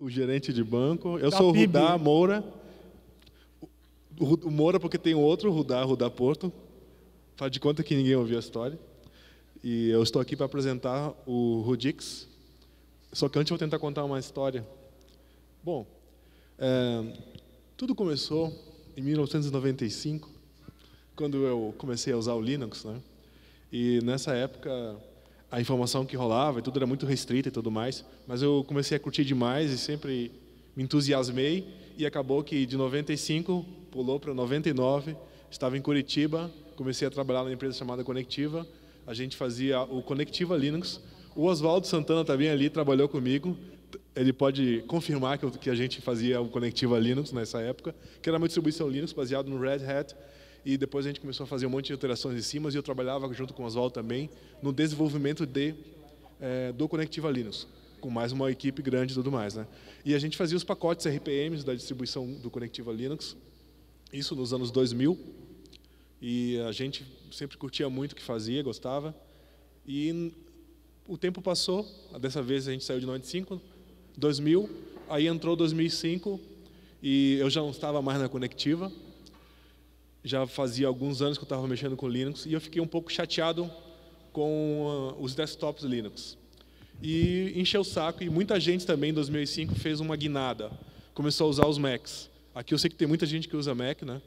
o gerente de banco. Eu da sou o Rudá Moura. O, Moura, porque tem outro Rudá, Rudá Porto. Faz de conta que ninguém ouviu a história. E eu estou aqui para apresentar o Rudix. Só que antes eu vou tentar contar uma história. Bom, é, tudo começou em 1995, quando eu comecei a usar o Linux, né? E nessa época a informação que rolava, e tudo era muito restrita e tudo mais, mas eu comecei a curtir demais e sempre me entusiasmei e acabou que de 95 pulou para 99, estava em Curitiba, comecei a trabalhar numa empresa chamada Conectiva, a gente fazia o Conectiva Linux. O Oswaldo Santana também ali trabalhou comigo, ele pode confirmar que, que a gente fazia o Conectiva Linux nessa época, que era uma distribuição Linux baseada no Red Hat e depois a gente começou a fazer um monte de alterações em cima, e eu trabalhava junto com o Oswaldo também no desenvolvimento de, é, do Conectiva Linux, com mais uma equipe grande e tudo mais. Né? E a gente fazia os pacotes RPMs da distribuição do Conectiva Linux, isso nos anos 2000, e a gente sempre curtia muito o que fazia, gostava, e o tempo passou, dessa vez a gente saiu de 95, 2000, aí entrou 2005, e eu já não estava mais na Conectiva, já fazia alguns anos que eu estava mexendo com Linux e eu fiquei um pouco chateado com ah, os desktops Linux. E encheu o saco, e muita gente também em 2005 fez uma guinada, começou a usar os Macs. Aqui eu sei que tem muita gente que usa Mac, né?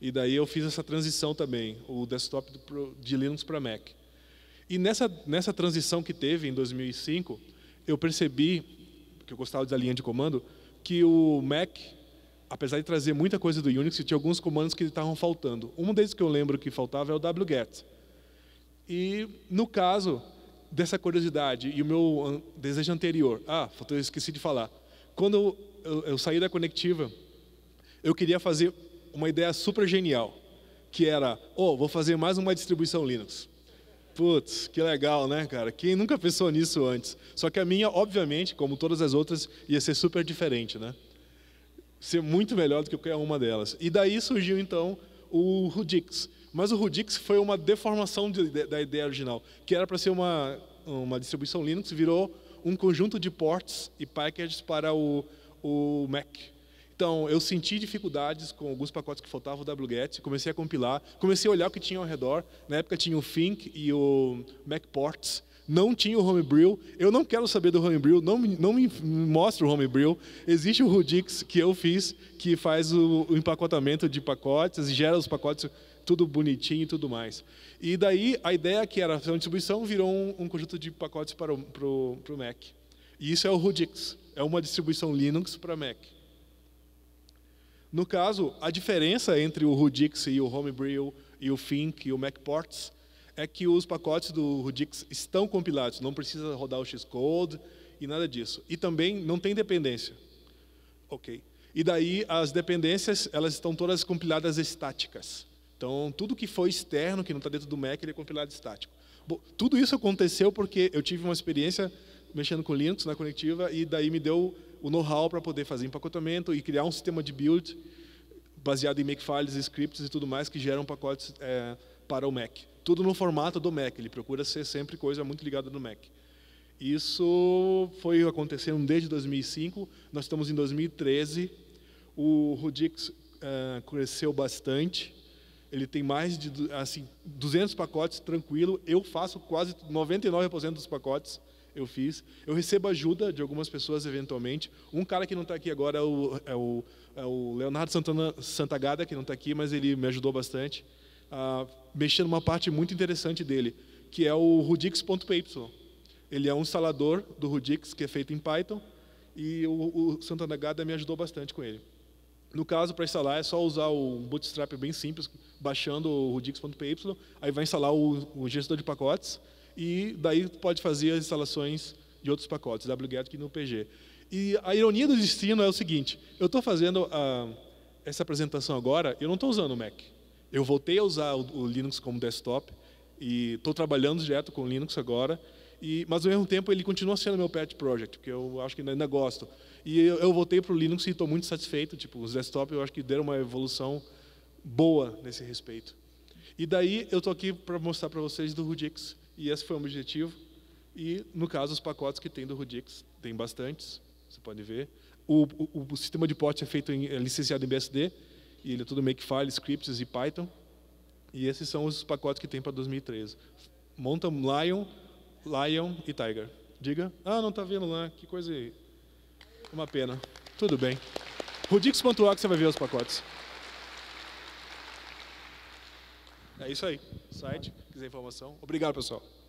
E daí eu fiz essa transição também, o desktop de Linux para Mac. E nessa, nessa transição que teve em 2005, eu percebi, que eu gostava da linha de comando, que o Mac apesar de trazer muita coisa do Unix, tinha alguns comandos que estavam faltando. Um deles que eu lembro que faltava é o wget. E no caso dessa curiosidade e o meu desejo anterior, ah, faltou esqueci de falar. Quando eu, eu, eu saí da conectiva, eu queria fazer uma ideia super genial, que era, oh, vou fazer mais uma distribuição Linux. Putz, que legal, né, cara? Quem nunca pensou nisso antes? Só que a minha, obviamente, como todas as outras, ia ser super diferente, né? ser muito melhor do que qualquer uma delas. E daí surgiu então o Rudix. Mas o Rudix foi uma deformação de, de, da ideia original, que era para ser uma, uma distribuição Linux, virou um conjunto de ports e packages para o, o Mac. Então, eu senti dificuldades com alguns pacotes que faltavam o WGET, comecei a compilar, comecei a olhar o que tinha ao redor. Na época tinha o Think e o MacPorts, não tinha o homebrew, eu não quero saber do homebrew, não, não me mostra o homebrew. Existe o Rudix que eu fiz, que faz o, o empacotamento de pacotes, gera os pacotes tudo bonitinho e tudo mais. E daí a ideia que era fazer uma distribuição virou um, um, conjunto de pacotes para o pro, pro Mac. E isso é o Rudix, é uma distribuição Linux para Mac. No caso, a diferença entre o Rudix e o Homebrew e o Think e o MacPorts é que os pacotes do Rudix estão compilados, não precisa rodar o Xcode e nada disso. E também não tem dependência. Ok. E daí as dependências elas estão todas compiladas estáticas. Então tudo que foi externo, que não está dentro do Mac, ele é compilado estático. Bom, tudo isso aconteceu porque eu tive uma experiência mexendo com Linux na conectiva e daí me deu o know-how para poder fazer empacotamento e criar um sistema de build baseado em makefiles, scripts e tudo mais que geram pacotes é, para o Mac tudo no formato do Mac. Ele procura ser sempre coisa muito ligada no Mac. Isso foi acontecendo desde 2005. Nós estamos em 2013. O Rudix uh, cresceu bastante. Ele tem mais de assim 200 pacotes tranquilo. Eu faço quase 99% dos pacotes. Eu fiz. Eu recebo ajuda de algumas pessoas eventualmente. Um cara que não está aqui agora é o, é o, é o Leonardo Santana Santagada, que não está aqui, mas ele me ajudou bastante. Ah, mexendo numa parte muito interessante dele, que é o Rudix.py. Ele é um instalador do Rudix, que é feito em Python, e o, o Santa Nagada me ajudou bastante com ele. No caso, para instalar, é só usar um Bootstrap bem simples, baixando o Rudix.py, aí vai instalar o, o gestor de pacotes, e daí pode fazer as instalações de outros pacotes, wget e no PG. E a ironia do destino é o seguinte, eu estou fazendo ah, essa apresentação agora, eu não estou usando o Mac. Eu voltei a usar o, o Linux como desktop e estou trabalhando direto com o Linux agora. E, mas ao mesmo tempo ele continua sendo meu pet project, porque eu acho que ainda gosto. E eu, eu voltei para o Linux e estou muito satisfeito. Tipo, os desktop eu acho que deram uma evolução boa nesse respeito. E daí eu estou aqui para mostrar para vocês do Rudix, e esse foi o objetivo. E no caso os pacotes que tem do Rudix, tem bastantes, você pode ver. O, o, o sistema de porte é feito em, é licenciado em BSD, e ele é tudo Makefile, scripts e Python. E esses são os pacotes que tem para 2013. Mountain Lion, Lion e Tiger. Diga. Ah, não está vendo lá. Né? Que coisa. Uma pena. Tudo bem. Rudix.org você vai ver os pacotes. É isso aí. Site, quiser informação. Obrigado, pessoal.